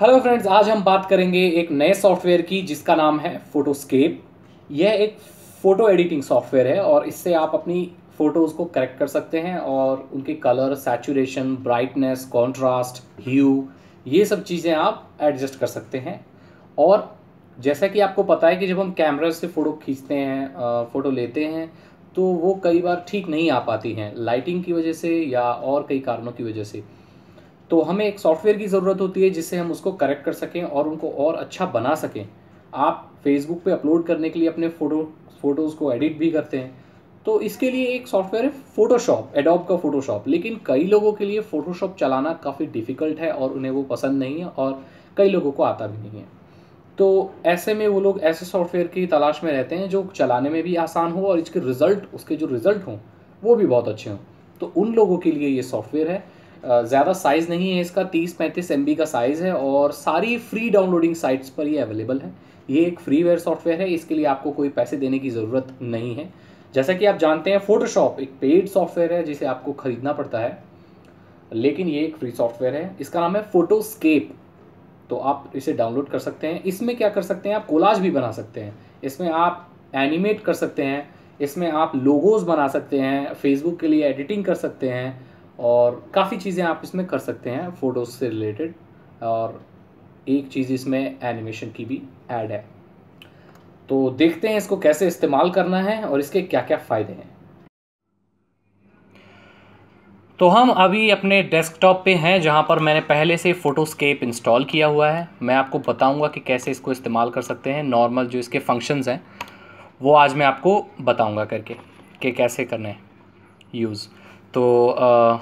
hello friends आज हम बात करेंगे एक नए सॉफ्टवेयर की जिसका नाम है फोटोस्केप यह एक फ़ोटो एडिटिंग सॉफ्टवेयर है और इससे आप अपनी फ़ोटोज़ को करेक्ट कर सकते हैं और उनके colour saturation brightness contrast hue ये सब चीज़ें आप एडजस्ट कर सकते हैं और जैसा कि आपको पता है कि जब हम कैमरा से फ़ोटो खींचते हैं फ़ोटो लेते हैं तो वो कई बार ठीक नहीं आ पाती हैं लाइटिंग की वजह से या और कई कारणों की वजह से तो हमें एक सॉफ्टवेयर की ज़रूरत होती है जिससे हम उसको करेक्ट कर सकें और उनको और अच्छा बना सकें आप फेसबुक पे अपलोड करने के लिए अपने फ़ोटो फ़ोटोज़ को एडिट भी करते हैं तो इसके लिए एक सॉफ्टवेयर है फ़ोटोशॉप एडोब का फ़ोटोशॉप लेकिन कई लोगों के लिए फ़ोटोशॉप चलाना काफ़ी डिफ़िकल्ट है और उन्हें वो पसंद नहीं है और कई लोगों को आता भी नहीं है तो ऐसे में वो लोग ऐसे सॉफ्टवेयर की तलाश में रहते हैं जो चलाने में भी आसान हो और इसके रिज़ल्ट उसके जो रिज़ल्ट हों वो भी बहुत अच्छे हों तो उन लोगों के लिए ये सॉफ्टवेयर है ज़्यादा साइज़ नहीं है इसका तीस पैंतीस एम का साइज़ है और सारी फ्री डाउनलोडिंग साइट्स पर ये अवेलेबल है ये एक फ्रीवेयर सॉफ्टवेयर है इसके लिए आपको कोई पैसे देने की ज़रूरत नहीं है जैसा कि आप जानते हैं फोटोशॉप एक पेड सॉफ्टवेयर है जिसे आपको ख़रीदना पड़ता है लेकिन ये एक फ्री सॉफ्टवेयर है इसका नाम है फोटोस्केप तो आप इसे डाउनलोड कर सकते हैं इसमें क्या कर सकते हैं आप कोलाज भी बना सकते हैं इसमें आप एनिमेट कर सकते हैं इसमें आप लोगोज़ बना सकते हैं फेसबुक के लिए एडिटिंग कर सकते हैं और काफ़ी चीज़ें आप इसमें कर सकते हैं फ़ोटोज़ से रिलेटेड और एक चीज़ इसमें एनिमेशन की भी ऐड है तो देखते हैं इसको कैसे इस्तेमाल करना है और इसके क्या क्या फ़ायदे हैं तो हम अभी अपने डेस्कटॉप पे हैं जहाँ पर मैंने पहले से फ़ोटोस्केप इंस्टॉल किया हुआ है मैं आपको बताऊंगा कि कैसे इसको इस्तेमाल कर सकते हैं नॉर्मल जो इसके फंक्शंस हैं वो आज मैं आपको बताऊंगा करके कि कैसे करना है यूज़ तो आ,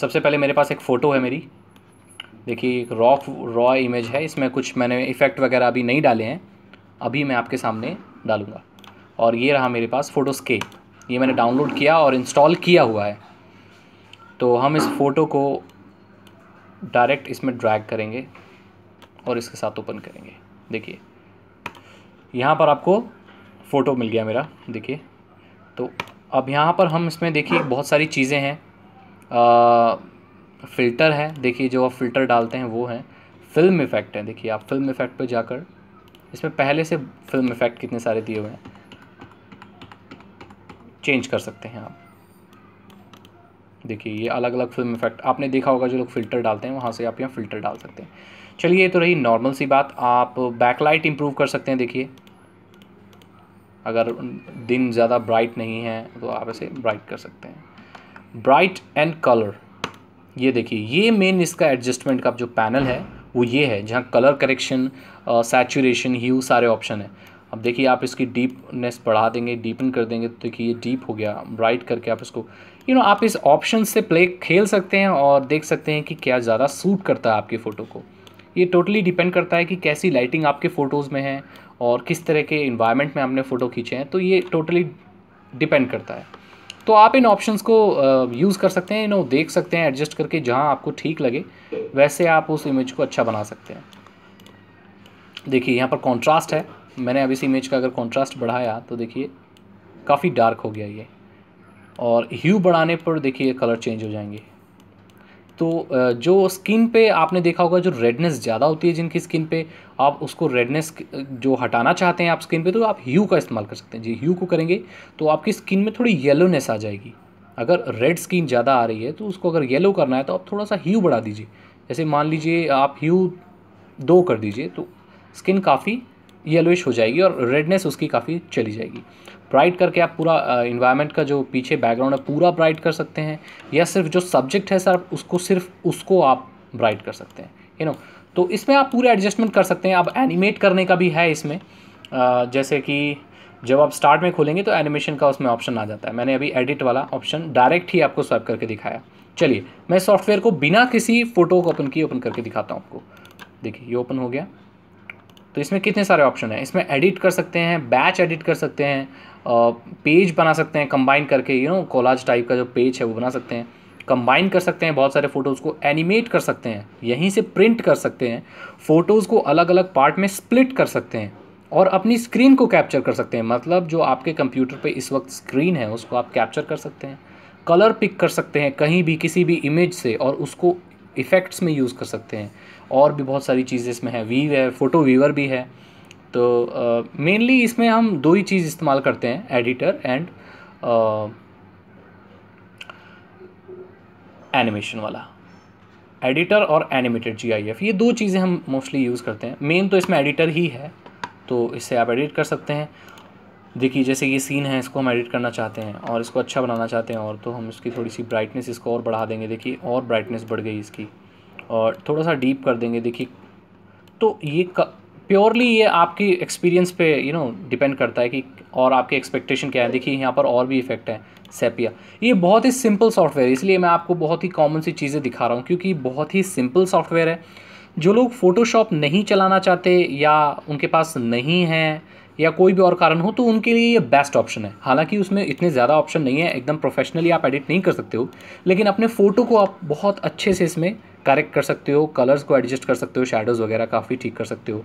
सबसे पहले मेरे पास एक फ़ोटो है मेरी देखिए एक रॉ रॉ इमेज है इसमें कुछ मैंने इफ़ेक्ट वगैरह अभी नहीं डाले हैं अभी मैं आपके सामने डालूँगा और ये रहा मेरे पास फ़ोटोस्केप ये मैंने डाउनलोड किया और इंस्टॉल किया हुआ है तो हम इस फ़ोटो को डायरेक्ट इसमें ड्रैग करेंगे और इसके साथ ओपन करेंगे देखिए यहाँ पर आपको फ़ोटो मिल गया मेरा देखिए तो अब यहाँ पर हम इसमें देखिए बहुत सारी चीज़ें हैं फ़िल्टर है देखिए जो आप फ़िल्टर डालते हैं वो हैं फ़िल्म इफ़ेक्ट है देखिए आप फिल्म इफ़ेक्ट पर जाकर इसमें पहले से फिल्म इफ़ेक्ट कितने सारे दिए हुए हैं चेंज कर सकते हैं आप देखिए ये अलग अलग फिल्म इफेक्ट आपने देखा होगा जो लोग फ़िल्टर डालते हैं वहाँ से आप यहाँ फ़िल्टर डाल सकते हैं चलिए ये तो रही नॉर्मल सी बात आप बैकलाइट इम्प्रूव कर सकते हैं देखिए अगर दिन ज़्यादा ब्राइट नहीं है तो आप इसे ब्राइट कर सकते हैं ब्राइट एंड कलर ये देखिए ये मेन इसका एडजस्टमेंट का जो पैनल है वो ये है जहाँ कलर करेक्शन सैचुरेशन ह्यू सारे ऑप्शन है अब देखिए आप इसकी डीपनेस बढ़ा देंगे डीपन कर देंगे तो देखिए ये डीप हो गया ब्राइट करके आप इसको यू you नो know, आप इस ऑप्शन से प्ले खेल सकते हैं और देख सकते हैं कि क्या ज़्यादा सूट करता है आपके फ़ोटो को ये टोटली डिपेंड करता है कि कैसी लाइटिंग आपके फ़ोटोज़ में है और किस तरह के इन्वायरमेंट में आपने फ़ोटो खींचे हैं तो ये टोटली डिपेंड करता है तो आप इन ऑप्शंस को यूज़ कर सकते हैं इन्हों देख सकते हैं एडजस्ट करके जहाँ आपको ठीक लगे वैसे आप उस इमेज को अच्छा बना सकते हैं देखिए यहाँ पर कॉन्ट्रास्ट है मैंने अब इस इमेज का अगर कॉन्ट्रास्ट बढ़ाया तो देखिए काफ़ी डार्क हो गया ये और ह्यू बढ़ाने पर देखिए कलर चेंज हो जाएंगे तो जो स्किन पे आपने देखा होगा जो रेडनेस ज़्यादा होती है जिनकी स्किन पे आप उसको रेडनेस जो हटाना चाहते हैं आप स्किन पे तो आप ह्यू का इस्तेमाल कर सकते हैं जी ह्यू को करेंगे तो आपकी स्किन में थोड़ी येलोनेस आ जाएगी अगर रेड स्किन ज़्यादा आ रही है तो उसको अगर येलो करना है तो आप थोड़ा सा ह्यू बढ़ा दीजिए जैसे मान लीजिए आप ह्यू दो कर दीजिए तो स्किन काफ़ी येलोइश हो जाएगी और रेडनेस उसकी काफ़ी चली जाएगी ब्राइट करके आप पूरा इन्वायरमेंट का जो पीछे बैकग्राउंड है पूरा ब्राइट कर सकते हैं या सिर्फ जो सब्जेक्ट है सर उसको सिर्फ उसको आप ब्राइट कर सकते हैं यू नो तो इसमें आप पूरे एडजस्टमेंट कर सकते हैं आप एनिमेट करने का भी है इसमें आ, जैसे कि जब आप स्टार्ट में खोलेंगे तो एनिमेशन का उसमें ऑप्शन आ जाता है मैंने अभी एडिट वाला ऑप्शन डायरेक्ट ही आपको स्वैप करके दिखाया चलिए मैं सॉफ्टवेयर को बिना किसी फ़ोटो को ओपन किए ओपन करके दिखाता हूँ आपको देखिए ये ओपन हो गया तो इसमें कितने सारे ऑप्शन हैं इसमें एडिट कर सकते हैं बैच एडिट कर सकते हैं पेज बना सकते हैं कंबाइन करके यू नो कॉलाज टाइप का जो पेज है वो बना सकते हैं कंबाइन कर सकते हैं बहुत सारे फ़ोटोज़ को एनिमेट कर सकते हैं यहीं से प्रिंट कर सकते हैं फ़ोटोज़ को अलग अलग पार्ट में स्प्लिट कर सकते हैं और अपनी स्क्रीन को कैप्चर कर सकते हैं मतलब जो आपके कंप्यूटर पे इस वक्त स्क्रीन है उसको आप कैप्चर कर सकते हैं कलर पिक कर सकते हैं कहीं भी किसी भी इमेज से और उसको इफ़ेक्ट्स में यूज़ कर सकते हैं और भी बहुत सारी चीज़ें इसमें हैं वीव है फ़ोटो वीवर भी है तो मेनली uh, इसमें हम दो ही चीज़ इस्तेमाल करते हैं एडिटर एंड एनिमेशन वाला एडिटर और एनिमेटेड जी आई एफ ये दो चीज़ें हम मोस्टली यूज़ करते हैं मेन तो इसमें एडिटर ही है तो इससे आप एडिट कर सकते हैं देखिए जैसे ये सीन है इसको हम एडिट करना चाहते हैं और इसको अच्छा बनाना चाहते हैं और तो हम इसकी थोड़ी सी ब्राइटनेस इसको और बढ़ा देंगे देखिए और ब्राइटनेस बढ़ गई इसकी और थोड़ा सा डीप कर देंगे देखिए तो ये प्योरली ये आपकी एक्सपीरियंस पे यू नो डिपेंड करता है कि और आपके एक्सपेक्टेशन क्या है देखिए यहाँ पर और भी इफेक्ट है सेपिया ये बहुत ही सिंपल सॉफ्टवेयर है इसलिए मैं आपको बहुत ही कॉमन सी चीज़ें दिखा रहा हूँ क्योंकि बहुत ही सिंपल सॉफ्टवेयर है जो लोग फ़ोटोशॉप नहीं चलाना चाहते या उनके पास नहीं है या कोई भी और कारण हो तो उनके लिए ये बेस्ट ऑप्शन है हालांकि उसमें इतने ज़्यादा ऑप्शन नहीं है एकदम प्रोफेशनली आप एडिट नहीं कर सकते हो लेकिन अपने फ़ोटो को आप बहुत अच्छे से इसमें करेक्ट कर सकते हो कलर्स को एडजस्ट कर सकते हो शेडोज़ वगैरह काफ़ी ठीक कर सकते हो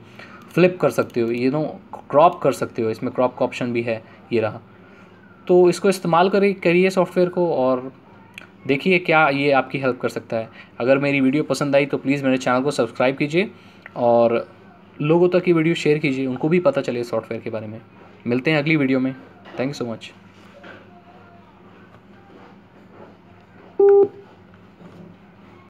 फ्लिप कर सकते हो ये नो क्रॉप कर सकते हो इसमें क्रॉप का ऑप्शन भी है ये रहा तो इसको इस्तेमाल करिए करिए सॉफ्टवेयर को और देखिए क्या ये आपकी हेल्प कर सकता है अगर मेरी वीडियो पसंद आई तो प्लीज़ मेरे चैनल को सब्सक्राइब कीजिए और लोगों तक ये वीडियो शेयर कीजिए उनको भी पता चले सॉफ्टवेयर के बारे में मिलते हैं अगली वीडियो में थैंक यू सो मच